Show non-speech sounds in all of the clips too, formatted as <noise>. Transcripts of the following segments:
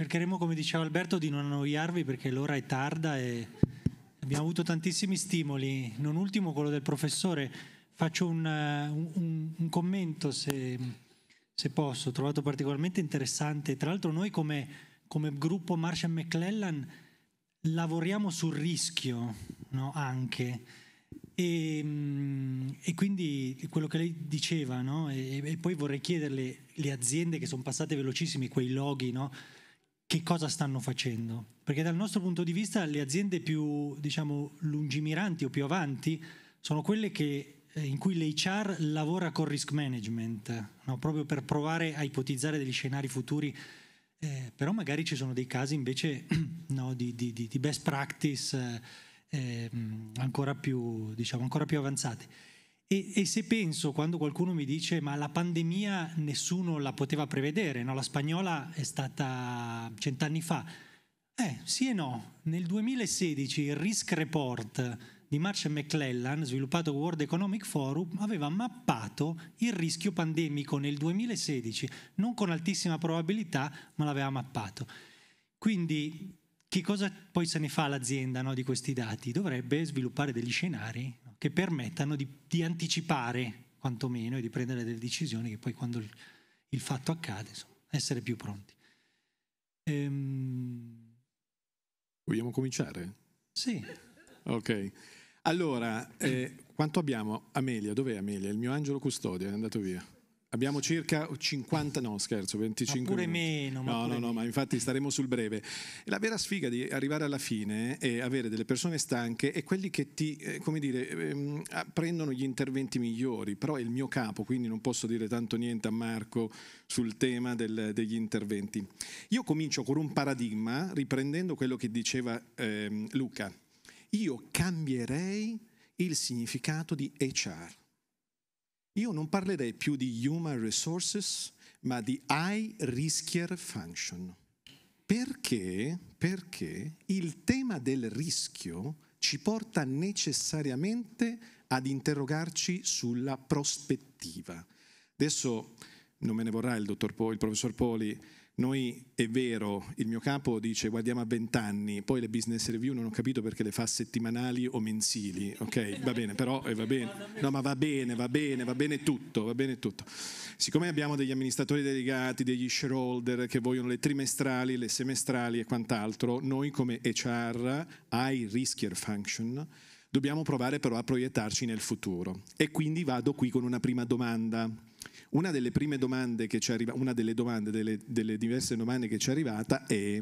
Cercheremo, come diceva Alberto, di non annoiarvi perché l'ora è tarda e abbiamo avuto tantissimi stimoli, non ultimo quello del professore. Faccio un, un, un commento se, se, posso, trovato particolarmente interessante. Tra l'altro noi come, come gruppo Marshall McClellan lavoriamo sul rischio no? anche. E, mm, e, quindi quello che lei diceva, no? e, e, poi vorrei chiederle, le aziende che sono passate velocissimi, quei loghi, no? che cosa stanno facendo. Perché dal nostro punto di vista le aziende più diciamo, lungimiranti o più avanti sono quelle che, eh, in cui l'HR lavora con risk management, no? proprio per provare a ipotizzare degli scenari futuri. Eh, però magari ci sono dei casi invece <clears throat> no, di, di, di, best practice eh, ehm, ancora, più, diciamo, ancora più avanzate. E, e, se penso, quando qualcuno mi dice ma la pandemia nessuno la poteva prevedere, no? la spagnola è stata cent'anni fa, eh sì e no, nel 2016 il Risk Report di Marshall McClellan, sviluppato World Economic Forum, aveva mappato il rischio pandemico nel 2016, non con altissima probabilità, ma l'aveva mappato. Quindi che cosa poi se ne fa l'azienda no, di questi dati? Dovrebbe sviluppare degli scenari che permettano di, di anticipare quantomeno e di prendere delle decisioni che poi quando il, il fatto accade, insomma, essere più pronti. Ehm... Vogliamo cominciare? Sì. ok. Allora, eh, quanto abbiamo? Amelia, dov'è Amelia? Il mio angelo custode è andato via. Abbiamo circa 50, no scherzo, 25 ma pure meno. Ma no, no, no, meno. ma infatti staremo sul breve. La vera sfiga di arrivare alla fine e avere delle persone stanche è quelli che ti, eh, come dire, ehm, prendono gli interventi migliori, però è il mio capo, quindi non posso dire tanto niente a Marco sul tema del, degli interventi. Io comincio con un paradigma, riprendendo quello che diceva eh, Luca. Io cambierei il significato di HR. Io non parlerei più di human resources, ma di high riskier function. Perché? Perché il tema del rischio ci porta necessariamente ad interrogarci sulla prospettiva. Adesso non me ne vorrà il, po, il professor Poli, noi è vero, il mio capo dice guardiamo a vent'anni, poi le business review non ho capito perché le fa settimanali o mensili, ok? Va bene, però eh, va bene. No, ma va bene, va bene, va bene tutto, va bene tutto. Siccome abbiamo degli amministratori delegati, degli shareholder che vogliono le trimestrali, le semestrali e quant'altro, noi come HR, high riskier function, dobbiamo provare però a proiettarci nel futuro. E quindi vado qui con una prima domanda una delle prime domande che ci è una delle domande, delle, delle diverse domande che ci è arrivata è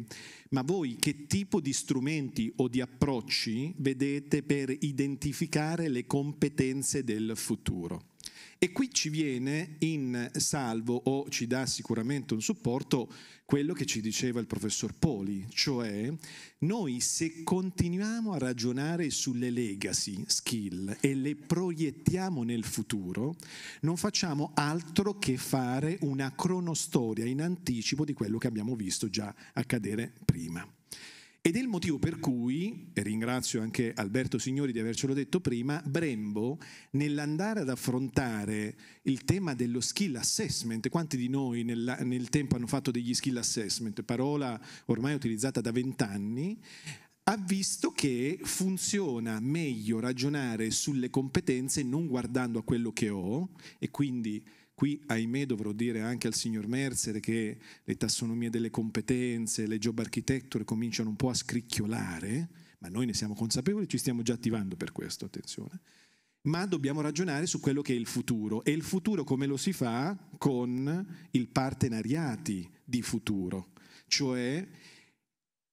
ma voi che tipo di strumenti o di approcci vedete per identificare le competenze del futuro? E qui ci viene in salvo o ci dà sicuramente un supporto quello che ci diceva il professor Poli, cioè noi se continuiamo a ragionare sulle legacy skill e le proiettiamo nel futuro, non facciamo altro che fare una cronostoria in anticipo di quello che abbiamo visto già accadere prima. Ed è il motivo per cui, e ringrazio anche Alberto Signori di avercelo detto prima, Brembo nell'andare ad affrontare il tema dello skill assessment, quanti di noi nel, nel tempo hanno fatto degli skill assessment, parola ormai utilizzata da vent'anni, ha visto che funziona meglio ragionare sulle competenze non guardando a quello che ho e quindi Qui, ahimè, dovrò dire anche al signor Merzer che le tassonomie delle competenze, le job architecture cominciano un po' a scricchiolare, ma noi ne siamo consapevoli, e ci stiamo già attivando per questo, attenzione. Ma dobbiamo ragionare su quello che è il futuro e il futuro come lo si fa con il partenariati di futuro, cioè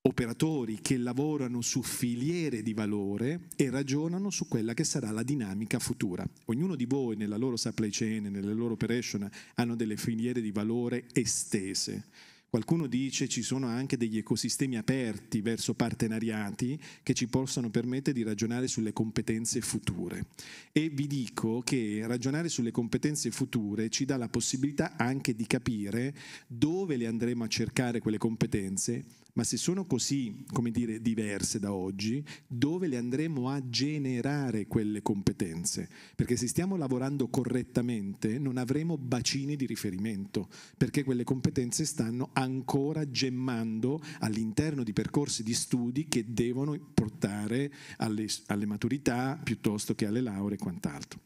operatori che lavorano su filiere di valore e ragionano su quella che sarà la dinamica futura. Ognuno di voi nella loro supply chain, nelle loro operation hanno delle filiere di valore estese. Qualcuno dice ci sono anche degli ecosistemi aperti verso partenariati che ci possano permettere di ragionare sulle competenze future. E vi dico che ragionare sulle competenze future ci dà la possibilità anche di capire dove le andremo a cercare quelle competenze, ma se sono così, come dire, diverse da oggi, dove le andremo a generare quelle competenze? Perché se stiamo lavorando correttamente non avremo bacini di riferimento, perché quelle competenze stanno ancora gemmando all'interno di percorsi di studi che devono portare alle, alle maturità piuttosto che alle lauree e quant'altro.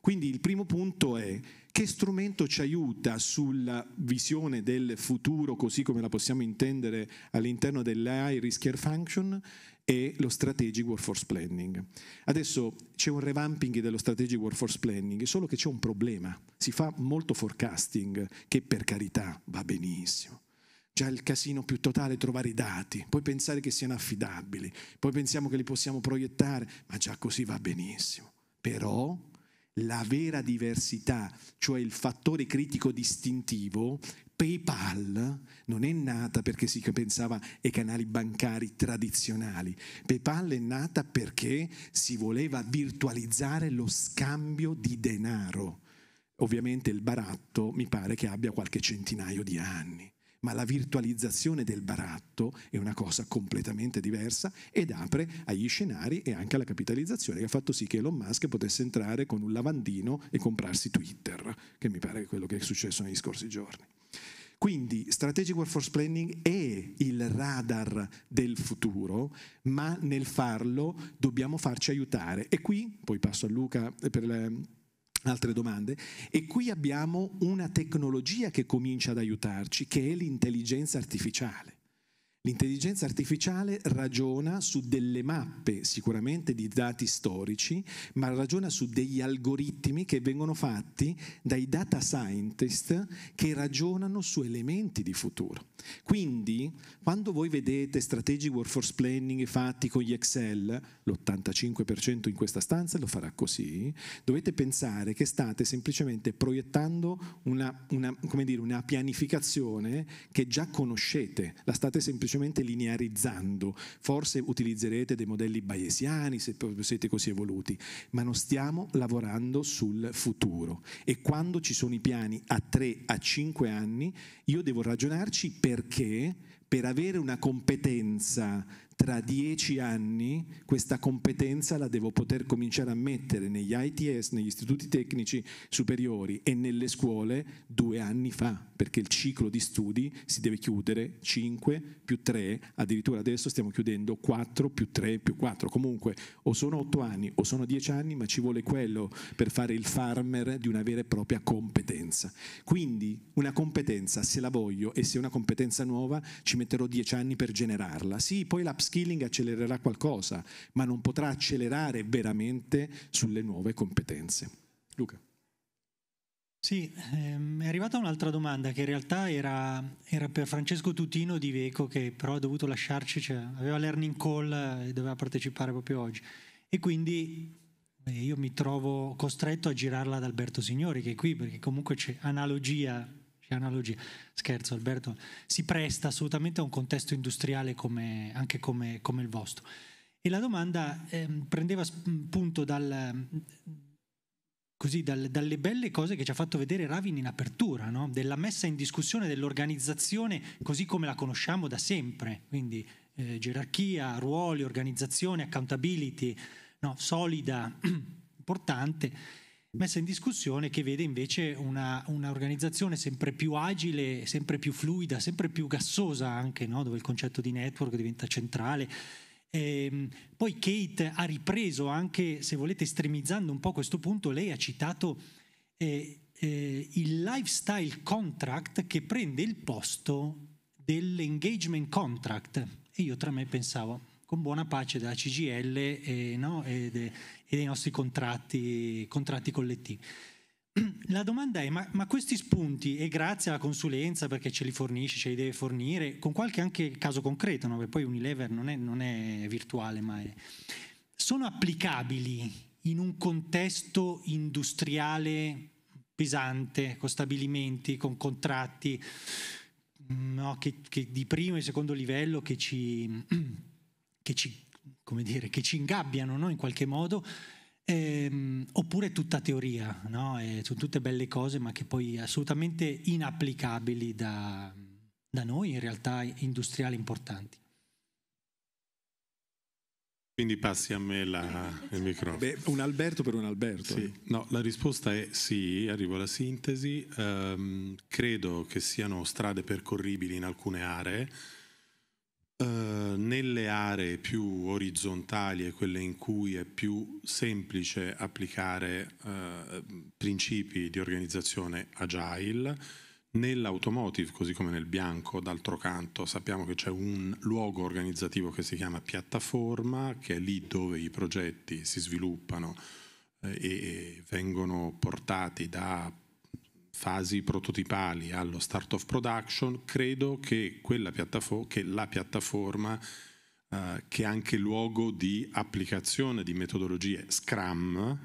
Quindi il primo punto è che strumento ci aiuta sulla visione del futuro, così come la possiamo intendere all'interno dell'AI Risk Care Function e lo Strategic Workforce Planning. Adesso c'è un revamping dello Strategic Workforce Planning, solo che c'è un problema, si fa molto forecasting, che per carità va benissimo, già il casino più totale è trovare i dati, poi pensare che siano affidabili, poi pensiamo che li possiamo proiettare, ma già così va benissimo. Però la vera diversità, cioè il fattore critico distintivo, PayPal non è nata perché si pensava ai canali bancari tradizionali, PayPal è nata perché si voleva virtualizzare lo scambio di denaro. Ovviamente il baratto mi pare che abbia qualche centinaio di anni ma la virtualizzazione del baratto è una cosa completamente diversa ed apre agli scenari e anche alla capitalizzazione che ha fatto sì che Elon Musk potesse entrare con un lavandino e comprarsi Twitter, che mi pare quello che è successo negli scorsi giorni. Quindi Strategic Workforce Planning è il radar del futuro, ma nel farlo dobbiamo farci aiutare. E qui, poi passo a Luca per le altre domande. E qui abbiamo una tecnologia che comincia ad aiutarci, che è l'intelligenza artificiale. L'intelligenza artificiale ragiona su delle mappe sicuramente di dati storici, ma ragiona su degli algoritmi che vengono fatti dai data scientist che ragionano su elementi di futuro. Quindi, quando voi vedete strategic workforce planning fatti con gli Excel, l'85% in questa stanza lo farà così, dovete pensare che state semplicemente proiettando una, una, dire, una pianificazione che già conoscete, la state semplicemente semplicemente linearizzando. Forse utilizzerete dei modelli bayesiani se siete così evoluti, ma non stiamo lavorando sul futuro. E quando ci sono i piani a 3, a 5 anni, io devo ragionarci perché per avere una competenza tra dieci anni questa competenza la devo poter cominciare a mettere negli ITS, negli istituti tecnici superiori e nelle scuole due anni fa, perché il ciclo di studi si deve chiudere 5 più 3, addirittura adesso stiamo chiudendo 4 più 3 più 4, comunque o sono 8 anni o sono 10 anni, ma ci vuole quello per fare il farmer di una vera e propria competenza. Quindi una competenza, se la voglio e se è una competenza nuova, ci metterò 10 anni per generarla. Sì, poi la l'upskilling accelererà qualcosa, ma non potrà accelerare veramente sulle nuove competenze. Luca. Sì, ehm, è arrivata un'altra domanda che in realtà era, era, per Francesco Tutino di Veco che però ha dovuto lasciarci, cioè, aveva l'earning call e doveva partecipare proprio oggi e quindi beh, io mi trovo costretto a girarla ad Alberto Signori che è qui perché comunque c'è analogia c'è analogia. Scherzo Alberto, si presta assolutamente a un contesto industriale come, anche come, come, il vostro. E la domanda eh, prendeva spunto dal, così, dal, dalle belle cose che ci ha fatto vedere Ravin in apertura, no? della messa in discussione dell'organizzazione così come la conosciamo da sempre, quindi eh, gerarchia, ruoli, organizzazione, accountability, no? solida, <clears throat> importante messa in discussione che vede invece una, un'organizzazione sempre più agile, sempre più fluida, sempre più gassosa anche, no? dove il concetto di network diventa centrale. E, ehm, poi Kate ha ripreso anche, se volete, estremizzando un po' questo punto, lei ha citato eh, eh, il lifestyle contract che prende il posto dell'engagement contract. E io tra me pensavo, con buona pace della CGL e, no, e, de, e dei nostri contratti, contratti, collettivi. <clears throat> La domanda è, ma, ma, questi spunti, e grazie alla consulenza perché ce li fornisce, ce li deve fornire, con qualche anche caso concreto, no? perché poi Unilever non è, non è virtuale, ma è, sono applicabili in un contesto industriale pesante, con stabilimenti, con contratti no, che, che di primo e secondo livello che ci <clears throat> che ci, dire, che ci ingabbiano no? in qualche modo, ehm, oppure tutta teoria, no? sono tutte belle cose ma che poi assolutamente inapplicabili da, da noi in realtà industriali importanti. Quindi passi a me la, il microfono. Beh, un Alberto per un Alberto. Sì. Eh. No, la risposta è sì, arrivo alla sintesi. Um, credo che siano strade percorribili in alcune aree eh, nelle aree più orizzontali e quelle in cui è più semplice applicare uh, principi di organizzazione agile, nell'automotive, così come nel bianco, d'altro canto, sappiamo che c'è un luogo organizzativo che si chiama piattaforma, che è lì dove i progetti si sviluppano eh, e vengono portati da fasi prototipali allo start of production, credo che, piattafo- che la piattaforma, eh, che è anche luogo di applicazione di metodologie Scrum,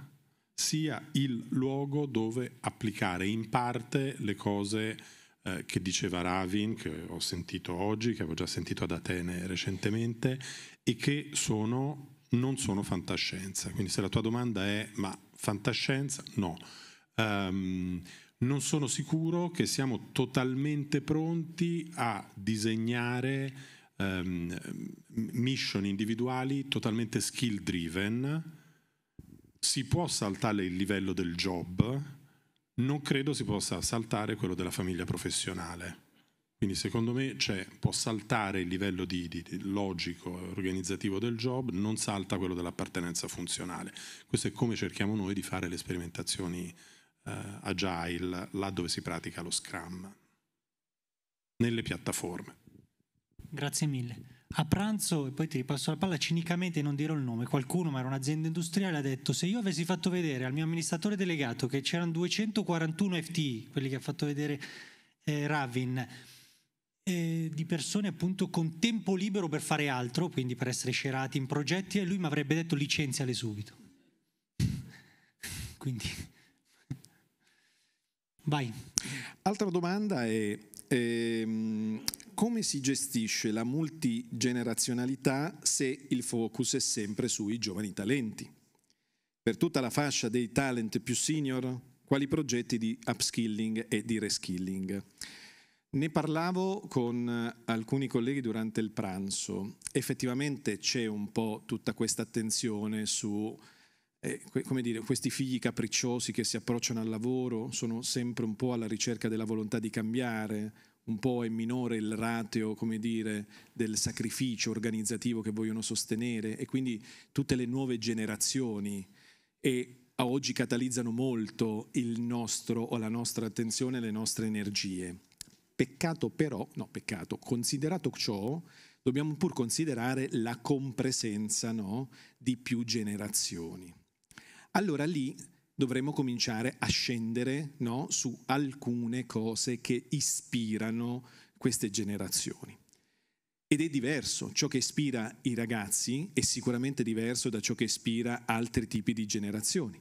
sia il luogo dove applicare in parte le cose eh, che diceva Ravin, che ho sentito oggi, che avevo già sentito ad Atene recentemente, e che sono, non sono fantascienza. Quindi se la tua domanda è ma fantascienza, no. Um, non sono sicuro che siamo totalmente pronti a disegnare um, mission individuali totalmente skill driven. Si può saltare il livello del job, non credo si possa saltare quello della famiglia professionale. Quindi secondo me cioè, può saltare il livello di, di, di logico e organizzativo del job, non salta quello dell'appartenenza funzionale. Questo è come cerchiamo noi di fare le sperimentazioni eh, agile, là dove si pratica lo Scrum, nelle piattaforme. Grazie mille. A pranzo, e poi ti ripasso la palla, cinicamente non dirò il nome, qualcuno, ma era un'azienda industriale, ha detto se io avessi fatto vedere al mio amministratore delegato che c'erano 241 FTI, quelli che ha fatto vedere eh, Ravin, eh, di persone appunto con tempo libero per fare altro, quindi per essere scerati in progetti, e lui mi avrebbe detto licenziale subito. <laughs> quindi... Vai. Altra domanda è ehm, come si gestisce la multigenerazionalità se il focus è sempre sui giovani talenti? Per tutta la fascia dei talent più senior, quali progetti di upskilling e di reskilling? Ne parlavo con alcuni colleghi durante il pranzo. Effettivamente c'è un po' tutta questa attenzione su eh, come dire, questi figli capricciosi che si approcciano al lavoro sono sempre un po' alla ricerca della volontà di cambiare, un po' è minore il rateo, come dire, del sacrificio organizzativo che vogliono sostenere e quindi tutte le nuove generazioni e a oggi catalizzano molto il nostro o la nostra attenzione e le nostre energie. Peccato però, no peccato, considerato ciò, dobbiamo pur considerare la compresenza no, di più generazioni allora lì dovremmo cominciare a scendere no, su alcune cose che ispirano queste generazioni. Ed è diverso, ciò che ispira i ragazzi è sicuramente diverso da ciò che ispira altri tipi di generazioni.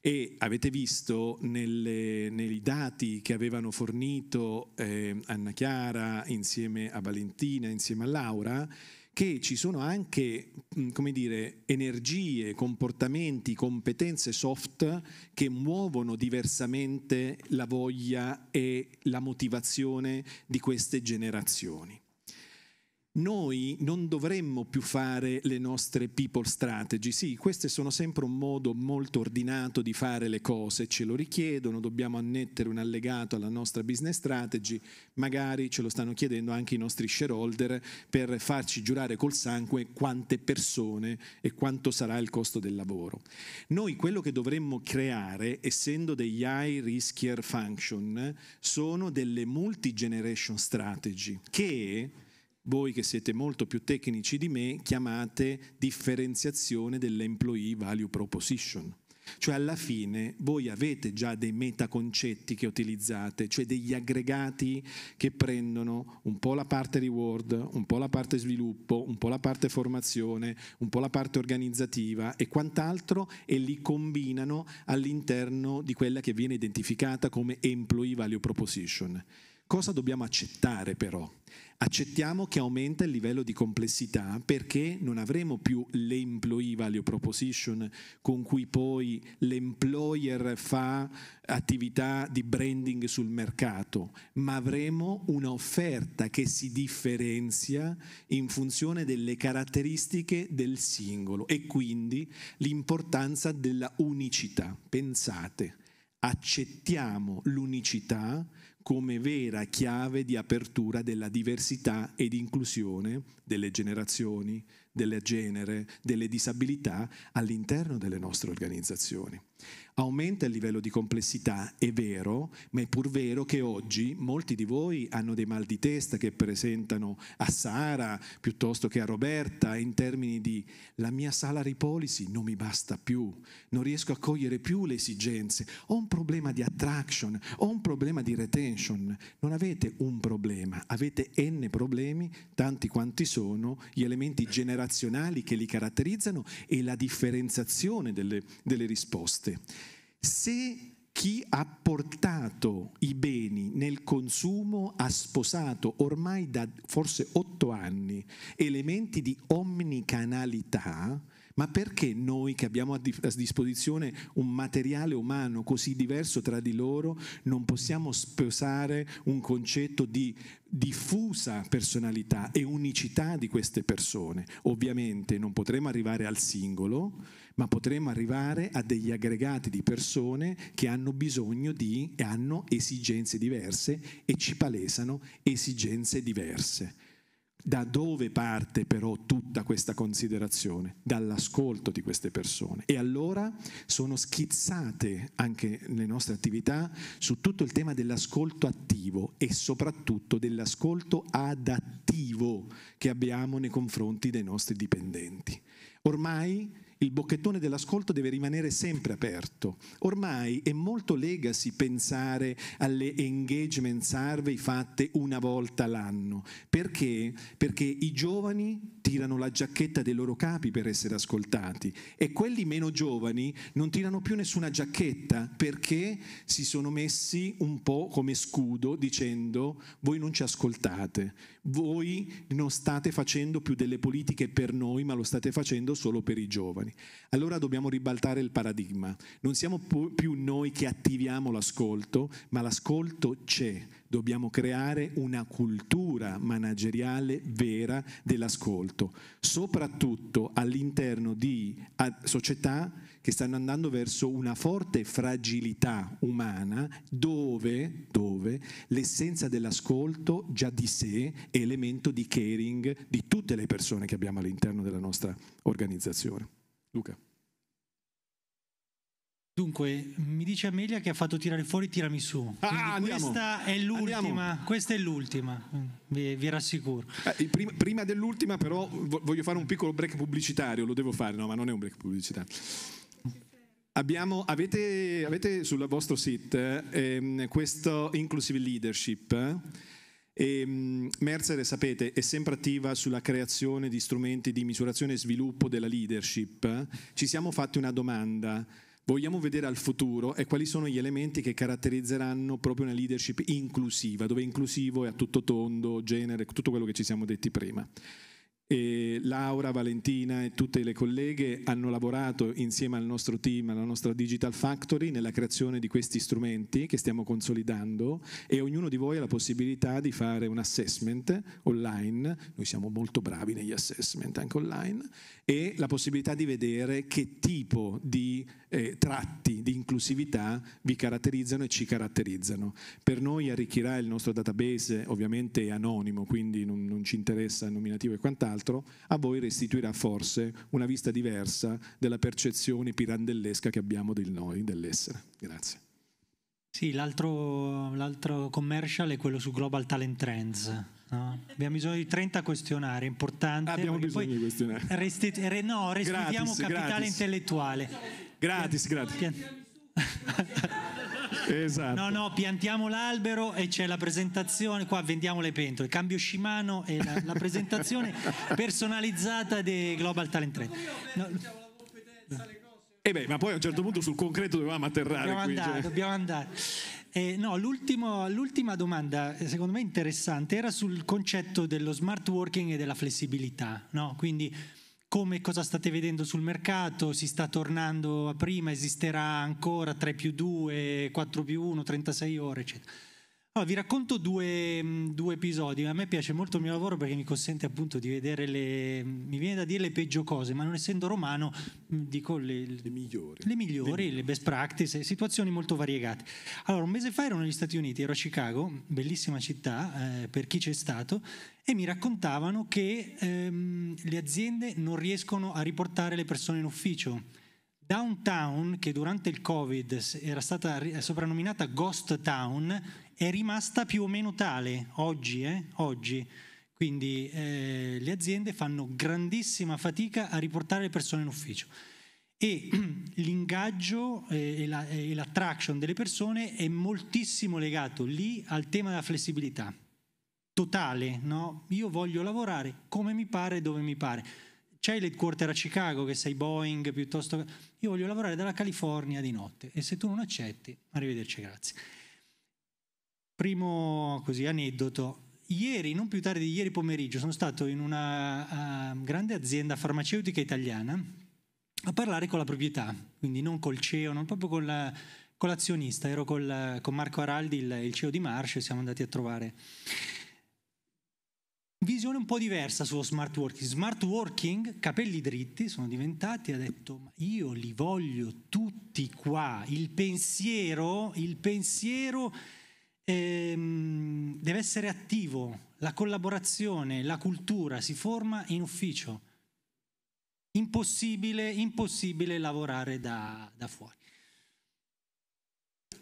E avete visto nelle, nei dati che avevano fornito eh, Anna Chiara insieme a Valentina, insieme a Laura, che ci sono anche mm, come dire, energie, comportamenti, competenze soft che muovono diversamente la voglia e la motivazione di queste generazioni noi non dovremmo più fare le nostre people strategy. Sì, queste sono sempre un modo molto ordinato di fare le cose, ce lo richiedono, dobbiamo annettere un allegato alla nostra business strategy, magari ce lo stanno chiedendo anche i nostri shareholder per farci giurare col sangue quante persone e quanto sarà il costo del lavoro. Noi quello che dovremmo creare, essendo degli high riskier function, sono delle multi generation strategy che voi che siete molto più tecnici di me chiamate differenziazione dell'employee value proposition. Cioè alla fine voi avete già dei metaconcetti che utilizzate, cioè degli aggregati che prendono un po' la parte reward, un po' la parte sviluppo, un po' la parte formazione, un po' la parte organizzativa e quant'altro e li combinano all'interno di quella che viene identificata come employee value proposition. Cosa dobbiamo accettare però? Accettiamo che aumenta il livello di complessità perché non avremo più l'employee value proposition con cui poi l'employer fa attività di branding sul mercato, ma avremo un'offerta che si differenzia in funzione delle caratteristiche del singolo e quindi l'importanza della unicità. Pensate, accettiamo l'unicità come vera chiave di apertura della diversità ed inclusione delle generazioni, del genere, delle disabilità all'interno delle nostre organizzazioni. Aumenta il livello di complessità, è vero, ma è pur vero che oggi molti di voi hanno dei mal di testa che presentano a Sara piuttosto che a Roberta in termini di la mia salary policy non mi basta più, non riesco a cogliere più le esigenze, ho un problema di attraction, ho un problema di retention. Non avete un problema, avete n problemi, tanti quanti sono gli elementi generazionali che li caratterizzano e la differenziazione delle, delle risposte queste. Se chi ha portato i beni nel consumo ha sposato ormai da forse otto anni elementi di omnicanalità, ma perché noi che abbiamo a, di- a disposizione un materiale umano così diverso tra di loro non possiamo sposare un concetto di diffusa personalità e unicità di queste persone? Ovviamente non potremo arrivare al singolo, ma potremo arrivare a degli aggregati di persone che hanno bisogno di e hanno esigenze diverse e ci palesano esigenze diverse. Da dove parte però tutta questa considerazione? Dall'ascolto di queste persone. E allora sono schizzate anche le nostre attività su tutto il tema dell'ascolto attivo e soprattutto dell'ascolto adattivo che abbiamo nei confronti dei nostri dipendenti. Ormai il bocchettone dell'ascolto deve rimanere sempre aperto. Ormai è molto legacy pensare alle engagement survey fatte una volta l'anno. Perché? Perché i giovani tirano la giacchetta dei loro capi per essere ascoltati e quelli meno giovani non tirano più nessuna giacchetta perché si sono messi un po' come scudo dicendo voi non ci ascoltate, voi non state facendo più delle politiche per noi, ma lo state facendo solo per i giovani. Allora dobbiamo ribaltare il paradigma. Non siamo più noi che attiviamo l'ascolto, ma l'ascolto c'è. Dobbiamo creare una cultura manageriale vera dell'ascolto, soprattutto all'interno di società che stanno andando verso una forte fragilità umana dove, dove l'essenza dell'ascolto già di sé è elemento di caring di tutte le persone che abbiamo all'interno della nostra organizzazione. Luca. Dunque, mi dice Amelia che ha fatto tirare fuori Tirami su. Ah, questa, è questa, è l'ultima, vi, vi rassicuro. Eh, prima, prima, dell'ultima, però, voglio fare un piccolo break pubblicitario. Lo devo fare, no, ma non è un break pubblicitario. Abbiamo, avete, avete, sul vostro sito ehm, questo Inclusive Leadership. Eh? Ehm, Mercer, sapete, è sempre attiva sulla creazione di strumenti di misurazione e sviluppo della leadership. Eh? Ci siamo fatti una domanda. Vogliamo vedere al futuro e quali sono gli elementi che caratterizzeranno proprio una leadership inclusiva, dove inclusivo è a tutto tondo, genere, tutto quello che ci siamo detti prima e Laura, Valentina e tutte le colleghe hanno lavorato insieme al nostro team, alla nostra Digital Factory, nella creazione di questi strumenti che stiamo consolidando e ognuno di voi ha la possibilità di fare un assessment online, noi siamo molto bravi negli assessment anche online, e la possibilità di vedere che tipo di eh, tratti di inclusività vi caratterizzano e ci caratterizzano. Per noi arricchirà il nostro database, ovviamente è anonimo, quindi non, non ci interessa il nominativo e quant'altro, altro, a voi restituirà forse una vista diversa della percezione pirandellesca che abbiamo del noi, dell'essere. Grazie. Sì, l'altro, l'altro commercial è quello su Global Talent Trends. No? Abbiamo bisogno di 30 questionari, importanti. Abbiamo bisogno di questionari. Restitu- re- no, restituiamo gratis, capitale gratis. intellettuale. Gratis, gratis. Pian- Esatto. No, no, piantiamo l'albero e c'è la presentazione, qua vendiamo le pentole, cambio Shimano e la, la presentazione <laughs> personalizzata di Global Talent Trade. No. Diciamo, eh beh, ma poi a un certo punto sul concreto dovevamo atterrare. Dobbiamo qui, andare, cioè. dobbiamo andare. Eh, no, l'ultima domanda, eh, secondo me interessante, era sul concetto dello smart working e della flessibilità. No? Quindi come cosa state vedendo sul mercato, si sta tornando a prima, esisterà ancora 3 più 2, 4 più 1, 36 ore, eccetera. No, oh, vi racconto due, due, episodi. A me piace molto il mio lavoro perché mi consente appunto di vedere le. mi viene da dire le peggio cose, ma non essendo romano, dico le, le migliori. Le migliori, le, best practice, situazioni molto variegate. Allora, un mese fa ero negli Stati Uniti, ero a Chicago, bellissima città eh, per chi c'è stato, e mi raccontavano che ehm, le aziende non riescono a riportare le persone in ufficio Downtown, che durante il Covid era stata soprannominata Ghost Town, è rimasta più o meno tale oggi. Eh? oggi. Quindi eh, le aziende fanno grandissima fatica a riportare le persone in ufficio e <clears throat> l'ingaggio eh, e, la, e l'attraction delle persone è moltissimo legato lì al tema della flessibilità totale, no? Io voglio lavorare come mi pare, dove mi pare c'è l'headquarter a Chicago che sei Boeing piuttosto... Io voglio lavorare dalla California di notte e se tu non accetti, arrivederci, grazie. Primo così, aneddoto. Ieri, non più tardi di ieri pomeriggio, sono stato in una uh, grande azienda farmaceutica italiana a parlare con la proprietà, quindi non col CEO, non proprio con, la, con l'azionista. Ero col, con Marco Araldi, il, il CEO di Marsh, e siamo andati a trovare visione un po' diversa sullo smart working. Smart working, capelli dritti, sono diventati, ha detto, ma io li voglio tutti qua, il pensiero, il pensiero ehm, deve essere attivo, la collaborazione, la cultura si forma in ufficio. Impossibile, impossibile lavorare da, da fuori.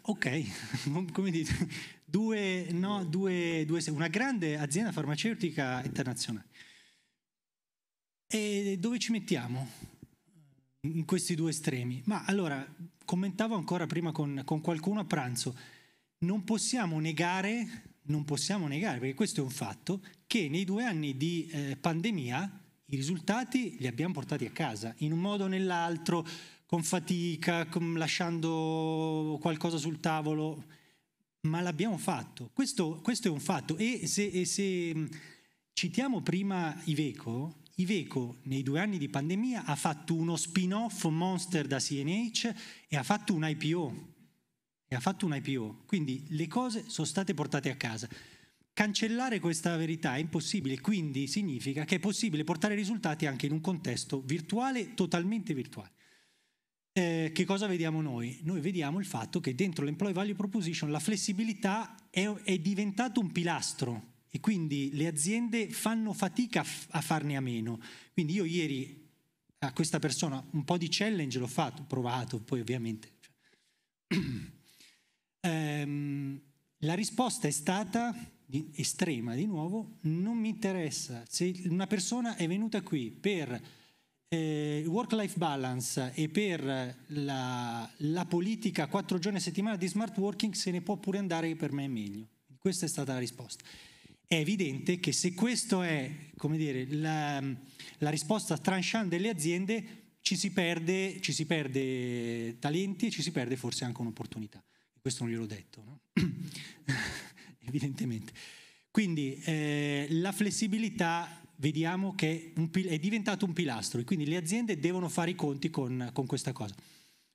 Ok, <laughs> come dite? due, no, due, due, una grande azienda farmaceutica internazionale. E dove ci mettiamo? in questi due estremi. Ma allora, commentavo ancora prima con, con qualcuno a pranzo, non possiamo negare, non possiamo negare, perché questo è un fatto, che nei due anni di eh, pandemia i risultati li abbiamo portati a casa, in un modo o nell'altro, con fatica, con, lasciando qualcosa sul tavolo ma l'abbiamo fatto. Questo, questo, è un fatto. E se, e se mm, citiamo prima Iveco, Iveco nei due anni di pandemia ha fatto uno spin-off monster da CNH e ha fatto un IPO. E ha fatto un IPO. Quindi le cose sono state portate a casa. Cancellare questa verità è impossibile, quindi significa che è possibile portare risultati anche in un contesto virtuale, totalmente virtuale eh, che cosa vediamo noi? Noi vediamo il fatto che dentro l'employee value proposition la flessibilità è, è diventata un pilastro e quindi le aziende fanno fatica a farne a meno. Quindi io ieri a questa persona un po' di challenge l'ho fatto, provato poi ovviamente. Cioè. <clears throat> ehm, la risposta è stata di, estrema di nuovo, non mi interessa. Se una persona è venuta qui per eh, work-life balance e per la, la politica quattro giorni a settimana di smart working se ne può pure andare per me è meglio. Questa è stata la risposta. È evidente che se questa è dire, la, la, risposta tranchant delle aziende, ci si, perde, ci si perde talenti e ci si perde forse anche un'opportunità. Questo non glielo ho detto, no? <coughs> evidentemente. Quindi eh, la flessibilità vediamo che è diventato un pilastro e quindi le aziende devono fare i conti con, con questa cosa.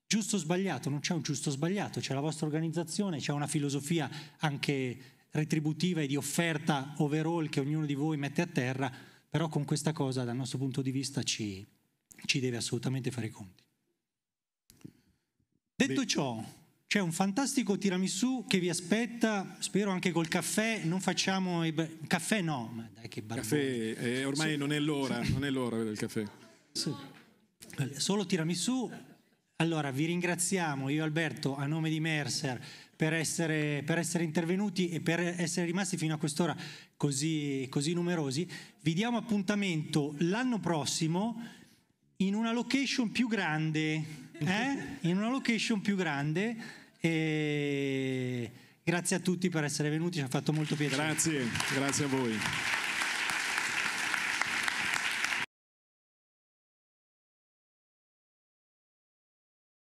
Giusto o sbagliato? Non c'è un giusto o sbagliato, c'è la vostra organizzazione, c'è una filosofia anche retributiva e di offerta overall che ognuno di voi mette a terra, però con questa cosa dal nostro punto di vista ci, ci deve assolutamente fare i conti. Detto ciò, c'è un fantastico tiramisù che vi aspetta, spero anche col caffè, non facciamo... I caffè no, ma dai che barbone. Caffè, eh, ormai sì. non è l'ora, non è l'ora del caffè. Sì. Solo tiramisù. Allora, vi ringraziamo, io e Alberto, a nome di Mercer, per essere, per essere, intervenuti e per essere rimasti fino a quest'ora così, così numerosi. Vi diamo appuntamento l'anno prossimo in una location più grande. Eh? In una location più grande e grazie a tutti per essere venuti, ci ha fatto molto piacere. Grazie, grazie a voi.